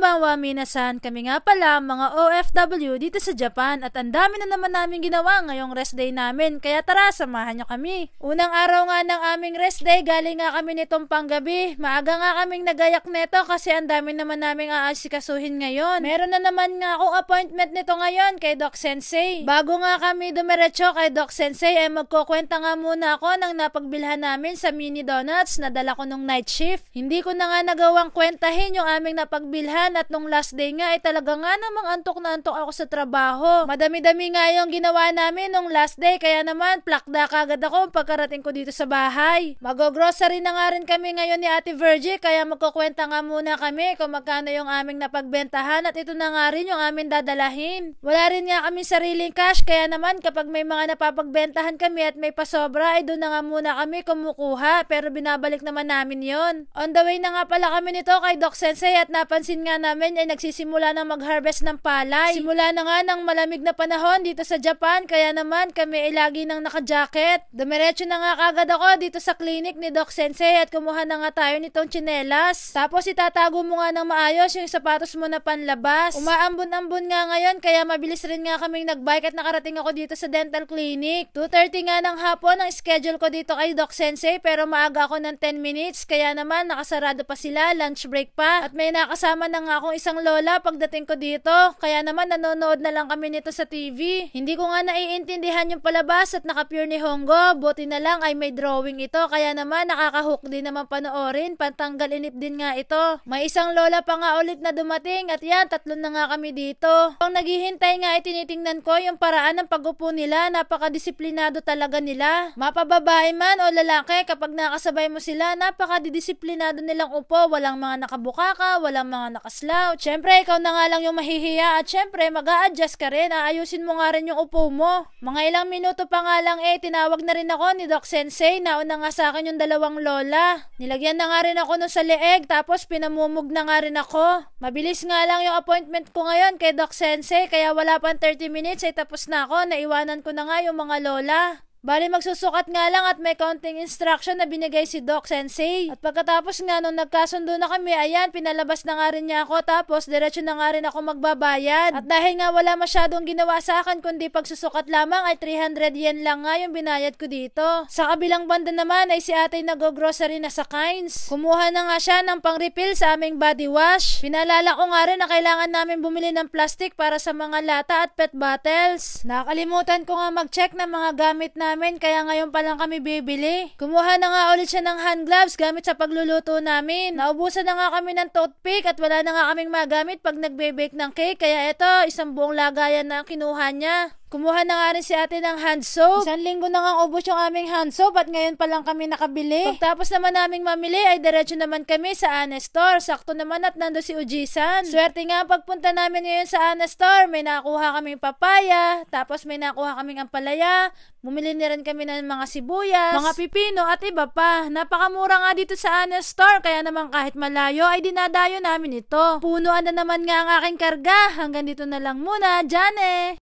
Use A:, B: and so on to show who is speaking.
A: Konbanwa minasan, kami nga pala mga OFW dito sa Japan at ang dami na naman namin ginawa ngayong rest day namin kaya tara samahan nyo kami. Unang araw nga ng aming rest day galing nga kami nitong panggabi. Maaga nga kaming nagayak neto kasi ang dami naman naming aasikasuhin ngayon. Meron na naman nga akong appointment nito ngayon kay Doc Sensei. Bago nga kami dumiretso kay Doc Sensei ay eh, magkukwenta nga muna ako ng napagbilhan namin sa mini donuts na dala ko nung night shift. Hindi ko na nga nagawang kwentahin yung aming napagbilhan naman at nung last day nga ay eh, talaga nga namang antok na antok ako sa trabaho. Madami-dami nga yung ginawa namin nung last day kaya naman plakda kagad ako pagkarating ko dito sa bahay. Mag-grocery na nga rin kami ngayon ni Ate Virgie kaya magkukwenta nga muna kami kung magkano yung aming napagbentahan at ito na nga rin yung aming dadalahin. Wala rin nga kami sariling cash kaya naman kapag may mga napapagbentahan kami at may pasobra ay eh, doon na nga muna kami kumukuha pero binabalik naman namin yon. On the way na nga pala kami nito kay Doc Sensei at napansin nga namin ay nagsisimula na mag-harvest ng palay. Simula na nga ng malamig na panahon dito sa Japan, kaya naman kami ay lagi nang nakajacket. Dumiretso na nga kagad ako dito sa clinic ni Doc Sensei at kumuha na nga tayo nitong chinelas. Tapos itatago mo nga ng maayos yung sapatos mo na panlabas. Umaambon-ambon nga ngayon, kaya mabilis rin nga kaming nagbike at nakarating ako dito sa dental clinic. 2.30 nga ng hapon ang schedule ko dito kay Doc Sensei, pero maaga ako ng 10 minutes, kaya naman nakasarado pa sila, lunch break pa, at may nakasama na nga nga akong isang lola pagdating ko dito, kaya naman nanonood na lang kami nito sa TV. Hindi ko nga naiintindihan yung palabas at nakapure ni Hongo, buti na lang ay may drawing ito, kaya naman nakaka-hook din naman panoorin, pantanggal inip din nga ito. May isang lola pa nga ulit na dumating at yan, tatlo na nga kami dito. Ang naghihintay nga ay tinitingnan ko yung paraan ng pagupo nila, napaka-disiplinado talaga nila. Mapababae man o lalaki, kapag nakasabay mo sila, napaka-disiplinado nilang upo, walang mga nakabukaka, walang mga nakas Aslaw, syempre ikaw na nga lang yung mahihiya at syempre mag adjust ka rin, aayusin mo nga rin yung upo mo. Mga ilang minuto pa nga lang eh, tinawag na rin ako ni Doc Sensei, nauna nga sa akin yung dalawang lola. Nilagyan na nga rin ako nun sa leeg, tapos pinamumug na nga rin ako. Mabilis nga lang yung appointment ko ngayon kay Doc Sensei, kaya wala pang 30 minutes ay tapos na ako, naiwanan ko na nga yung mga lola. Bali magsusukat nga lang at may counting instruction na binigay si Doc Sensei. At pagkatapos nga nung nagkasundo na kami, ayan, pinalabas na nga rin niya ako tapos diretso na nga rin ako magbabayan. At dahil nga wala masyadong ginawa sa akin kundi pagsusukat lamang ay 300 yen lang nga yung binayad ko dito. Sa kabilang banda naman ay si ate nag-grocery na sa Kynes. Kumuha na nga siya ng pang-refill sa aming body wash. Pinalala ko nga rin na kailangan namin bumili ng plastic para sa mga lata at pet bottles. Nakalimutan ko nga mag-check ng mga gamit na namin kaya ngayon pa lang kami bibili. Kumuha na nga ulit siya ng hand gloves gamit sa pagluluto namin. Naubusan na nga kami ng toothpick at wala na nga kaming magamit pag nagbe-bake ng cake kaya ito, isang buong lagayan na kinuha niya. Kumuha na nga rin si ate ng hand soap. Isang linggo na nga ubos yung aming hand soap at ngayon pa lang kami nakabili. Pagtapos naman naming mamili ay diretso naman kami sa Ana Store. Sakto naman at nando si Ujisan. Swerte nga pagpunta namin ngayon sa Ana Store. May nakuha kaming papaya, tapos may nakuha kaming ampalaya. Bumili na rin kami ng mga sibuyas, mga pipino at iba pa. Napakamura nga dito sa Ana Store kaya naman kahit malayo ay dinadayo namin ito. Punuan na naman nga ang aking karga. Hanggang dito na lang muna. Jane!